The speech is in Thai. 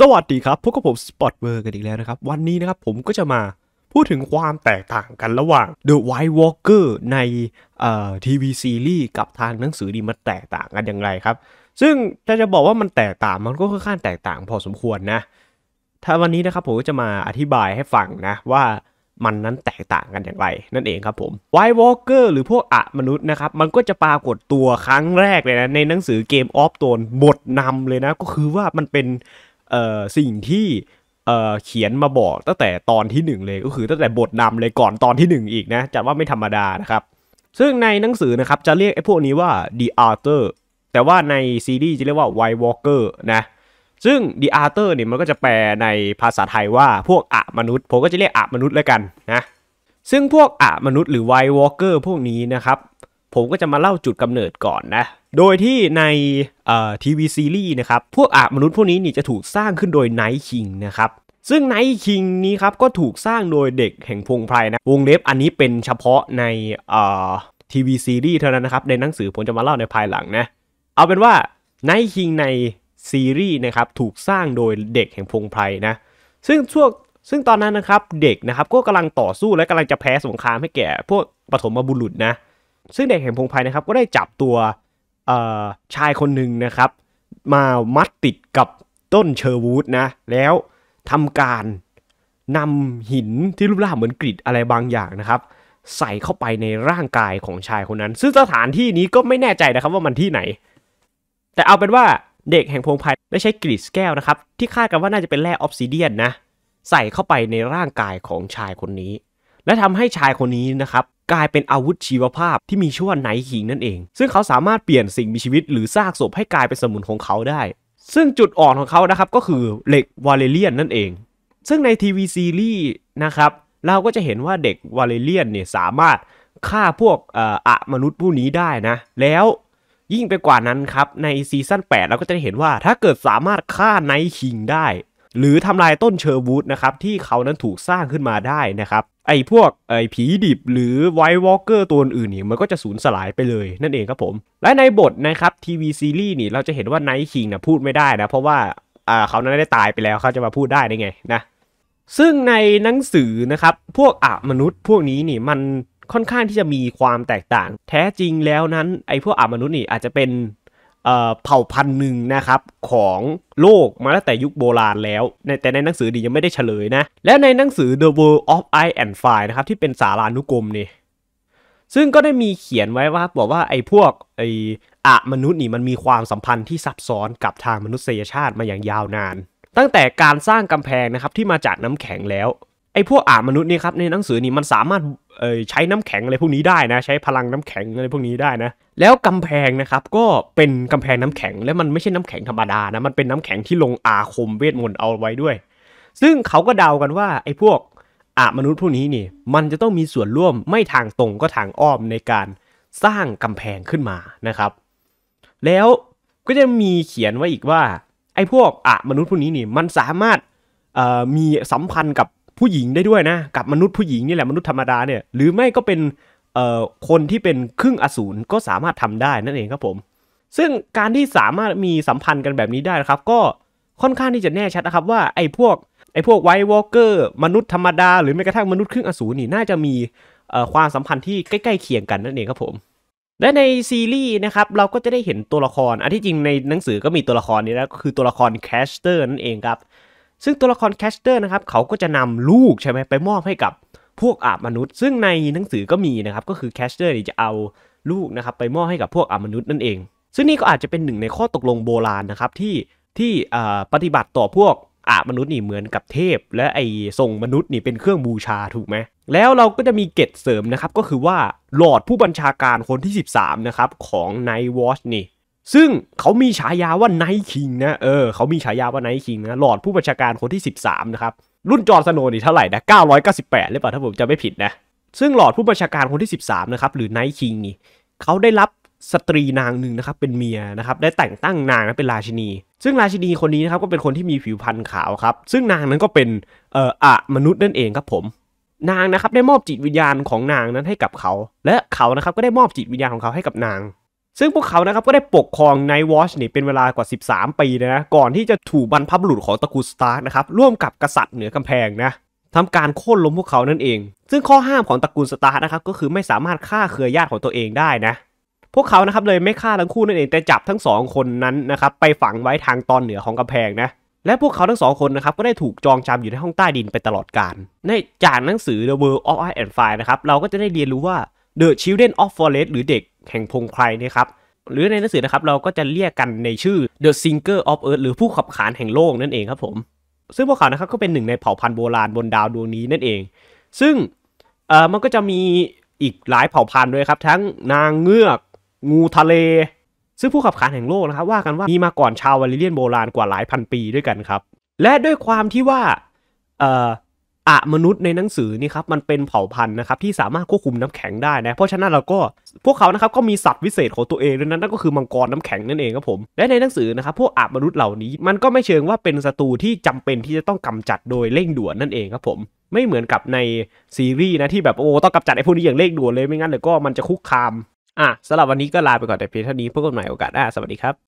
สวัสดีครับพวกกับผมสปอตเวอร์กันอีกแล้วนะครับ วันนี้นะครับผมก็จะมาพูดถึงความแตกต่างกันระหว่าง The White Walker ในทีวี ซีรีส์กับทางหนังสือดีมันแตกต่างกันอย่างไรครับ ซึ่งถ้าจะบอกว่ามันแตกต่างมันก็ค่อนข้างแตกต่างพอสมควรนะถ้าวันนี้นะครับผมก็จะมาอธิบายให้ฟังนะว่ามันนั้นแตกต่างกันอย่างไรนั่นเองครับผมไวท์วอลเกอร์หรือพวกอะมนุษย์นะครับมันก็จะปรากฏตัวครั้งแรกเลยนะในหนังสือเกมออฟโตนบทนำเลยนะก็คือว่ามันเป็นเอ่อสิ่งที่เอ่อเขียนมาบอกตั้งแต่ตอนที่ 1 เลยก็คือตั้งแต่บทนำเลยก่อนตอนที่ 1 อีกนะจัดว่าไม่ธรรมดานะครับ ซึ่งในหนังสือนะครับจะเรียกไอ้พวกนี้ว่า The Arthur แต่ว่าในซีรีส์จะเรียกว่า White Walker นะซึ่ง The Arthur เนี่ยมันก็จะแปลในภาษาไทยว่าพวกอะมนุษย์ ผมก็จะเรียกอะมนุษย์แล้วกันนะซึ่งพวกอะมนุษย์หรือ White Walker พวกนี้นะครับผมก็จะมาเล่าจุดกำเนิดก่อนนะโดยที่ในทีวีซีรีส์นะครับ พวกอาบมนุษย์พวกนี้นี่จะถูกสร้างขึ้นโดยไนท์คิงนะครับ ซึ่งไนท์คิงนี้ครับก็ถูกสร้างโดยเด็กแห่งพงไพรนะ วงเล็บอันนี้เป็นเฉพาะในทีวีซีรีส์เท่านั้นนะครับ ในหนังสือผมจะมาเล่าในภายหลังนะ เอาเป็นว่าไนท์คิงในซีรีส์นะครับถูกสร้างโดยเด็กแห่งพงไพรนะ ซึ่งช่วงซึ่งตอนนั้นนะครับเด็กนะครับก็กำลังต่อสู้และกำลังจะแพ้สงครามให้แก่ พวกปฐมบุรุษนะ ซึ่งเด็กแห่งพงไพรนะครับก็ได้จับตัวชายคนหนึ่งนะครับ มามัดติดกับต้นเชอร์วูดนะ แล้วทำการนำหินที่รูปร่างเหมือนกริดอะไรบางอย่างนะครับ ใส่เข้าไปในร่างกายของชายคนนั้น ซึ่งสถานที่นี้ก็ไม่แน่ใจนะครับว่ามันที่ไหน แต่เอาเป็นว่าเด็กแห่งพงไพ่ได้ใช้กริดแก้วนะครับ ที่คาดกันว่าน่าจะเป็นแร่ออฟซิเดียนนะ ใส่เข้าไปในร่างกายของชายคนนี้ และทำให้ชายคนนี้นะครับกลายเป็นอาวุธชีวภาพที่มีชื่อว่าไนท์คิงนั่นเอง ซึ่งเขาสามารถเปลี่ยนสิ่งมีชีวิตหรือซากศพให้กลายเป็นสมุนของเขาได้ ซึ่งจุดอ่อนของเขานะครับก็คือเหล็กวาเลเรียนนั่นเองซึ่งในทีวีซีรีส์นะครับเราก็จะเห็นว่าเด็กวาเลเรียนเนี่ยสามารถฆ่าพวกอะมนุษย์ผู้นี้ได้นะ แล้วยิ่งไปกว่านั้นครับ ในซีซั่น8เราก็จะเห็นว่าถ้าเกิดสามารถฆ่าไนท์คิงได้หรือทำลายต้นเชอร์วูดนะครับที่เขานั้นถูกสร้างขึ้นมาได้นะครับไอ้พวกไอ้ผีดิบหรือไวท์วอลเกอร์ตัวอื่นนี่มันก็จะสูญสลายไปเลยนั่นเองครับผม และในบทนะครับทีวีซีรีส์นี่เราจะเห็นว่าไนท์คิงนะพูดไม่ได้นะเพราะว่าอ่าเขานั้นได้ตายไปแล้วเขาจะมาพูดได้ได้ไงนะซึ่งในหนังสือนะครับพวกอะมนุษย์พวกนี้นี่มันค่อนข้างที่จะมีความแตกต่าง แท้จริงแล้วนั้น ไอ้พวกอะมนุษย์นี่อาจจะเป็นเผ่าพันธุ์หนึ่งนะครับของโลกมาตั้งแต่ยุคโบราณแล้ว แต่ในหนังสือดียังไม่ได้เฉลยนะ และในหนังสือ The World of Ice and Fire นะครับที่เป็นสารานุกรมนี่ซึ่งก็ได้มีเขียนไว้ว่าบอกว่าไอ้พวกไอ้อะมนุษย์นี่มันมีความสัมพันธ์ที่ซับซ้อนกับทางมนุษยชาติมาอย่างยาวนาน ตั้งแต่การสร้างกำแพงนะครับที่มาจากน้ำแข็งแล้วไอ้พวกอ่ามนุษย์นี่ครับในหนังสือนี่มันสามารถเออใช้น้ำแข็งอะไรพวกนี้ได้นะใช้พลังน้ำแข็งอะไรพวกนี้ได้นะแล้วกำแพงนะครับก็เป็นกำแพงน้ำแข็งและมันไม่ใช่น้ำแข็งธรรมดานะมันเป็นน้ำแข็งที่ลงอาคมเวทมนต์เอาไว้ด้วย ซึ่งเขาก็เดากันว่าไอ้พวกอ่ามนุษย์พวกนี้นี่มันจะต้องมีส่วนร่วมไม่ทางตรงก็ทางอ้อมในการสร้างกำแพงขึ้นมานะครับ แล้วก็จะมีเขียนไว้อีกว่าไอ้พวกอ่ะมนุษย์พวกนี้นี่มันสามารถมีสัมพันธ์กับผู้หญิงได้ด้วยนะกับมนุษย์ผู้หญิงนี่แหละมนุษย์ธรรมดาเนี่ยหรือไม่ก็เป็นคนที่เป็นครึ่งอสูรก็สามารถทำได้นั่นเองครับผม ซึ่งการที่สามารถมีสัมพันธ์กันแบบนี้ได้ครับ ก็ค่อนข้างที่จะแน่ชัดนะครับว่าไอ้พวกไอ้พวกไวท์วอลเกอร์มนุษย์ธรรมดา หรือแม้กระทั่งมนุษย์ครึ่งอสูรนี่น่าจะมีความสัมพันธ์ที่ใกล้ๆ เคียงกันนั่นเองครับผม และในซีรีส์นะครับเราก็จะได้เห็นตัวละครอันที่จริงในหนังสือก็มีตัวละครนี้แล้วก็คือตัวละครแคสเตอร์นั่นเองครับซึ่งตัวละครแคสเตอร์นะครับเขาก็จะนำลูกใช่ไหมไปมอบให้กับพวกอาบมนุษย์ ซึ่งในหนังสือก็มีนะครับก็คือแคสเตอร์นี่จะเอาลูกนะครับไปมอบให้กับพวกอาบมนุษย์นั่นเองซึ่งนี่ก็อาจจะเป็นหนึ่งในข้อตกลงโบราณนะครับที่ที่ปฏิบัติต่อพวกอามนุษย์นี่เหมือนกับเทพ และไอ้ทรงมนุษย์นี่เป็นเครื่องบูชาถูกไหมแล้วเราก็จะมีเกตเสริมนะครับก็คือว่าหลอดผู้บัญชาการคนที่ 13นะครับของไนท์วอชนี่ซึ่งเขามีฉายาว่าไนท์คิงนะ เออ เขามีฉายาว่าไนท์คิงนะ หลอดผู้บัญชาการคนที่ 13นะครับ รุ่นจอร์สโนนี่เท่าไหร่นะ 998 หรือเปล่าถ้าผมจะไม่ผิดนะ ซึ่งหลอดผู้บัญชาการคนที่ 13นะครับหรือไนท์คิงนี่ เขาได้รับสตรีนางหนึ่งนะครับ เป็นเมียนะครับ ได้แต่งตั้งนางเป็นราชินี ซึ่งราชินีคนนี้นะครับก็เป็นคนที่มีผิวพรรณขาวครับ ซึ่งนางนั้นก็เป็นเอ่ออะมนุษย์นั่นเองครับผม นางนะครับได้มอบจิตวิญญาณของนางนั้นให้กับเขา และเขานะครับก็ได้มอบจิตวิญญาณของเขาให้กับนางซึ่งพวกเขานะครับก็ได้ปกครองไนท์วอชนี่เป็นเวลากว่า 13 ปีนะก่อนที่จะถูกบรรพบุรุษของตระกูลสตาร์นะครับร่วมกับกษัตริย์เหนือกำแพงนะทำการโค่นล้มพวกเขานั่นเอง ซึ่งข้อห้ามของตระกูลสตาร์นะครับก็คือไม่สามารถฆ่าเครือญาติของตัวเองได้นะพวกเขานะครับเลยไม่ฆ่าทั้งคู่นั่นเอง แต่จับทั้งสองคนนั้นนะครับไปฝังไว้ทางตอนเหนือของกำแพงนะและพวกเขาทั้งสองคนนะครับก็ได้ถูกจองจำอยู่ในห้องใต้ดินไปตลอดกาลในจากหนังสือ The World of Ice and Fire นะครับเราก็จะได้เรียนรู้ว่า The Children of Forest หรือเด็กแห่งพงไพรนะครับหรือในหนังสือนะครับเราก็จะเรียกกันในชื่อ The Singer of Earth หรือผู้ขับขานแห่งโลกนั่นเองครับผม ซึ่งพวกเขานะครับก็เป็นหนึ่งในเผ่าพันธุ์โบราณบนดาวดวงนี้นั่นเอง ซึ่งเออมันก็จะมีอีกหลายเผ่าพันธุ์ด้วยครับ ทั้งนางเงือก งูทะเล ซึ่งผู้ขับขานแห่งโลกนะครับว่ากันว่ามีมาก่อนชาววาลิเลียนโบราณกว่าหลายพันปีด้วยกันครับ และด้วยความที่ว่าเอ่ออะมนุษย์ในหนังสือนี่ครับมันเป็นเผ่าพันธุ์นะครับที่สามารถควบคุมน้ำแข็งได้นะเพราะฉะนั้นเราก็พวกเขานะครับก็มีสัตว์วิเศษของตัวเองด้วยนั้นนั่นก็คือมังกรน้ำแข็งนั่นเองครับผมและในหนังสือนะครับพวกอะมนุษย์เหล่านี้ มันก็ไม่เชิงว่าเป็นศัตรูที่จำเป็นที่จะต้องกำจัดโดยเร่งด่วนนั่นเองครับผมไม่เหมือนกับในซีรีส์นะที่แบบโอ้ต้องกำจัดไอ้พวกนี้อย่างเร่งด่วนเลยไม่งั้นเดี๋ยวก็มันจะคุกคามอ่ะสำหรับวันนี้ก็ลาไปก่อนแต่เพียงเท่านี้พบกันใหม่โอกาสหน้าสวัสดีครับ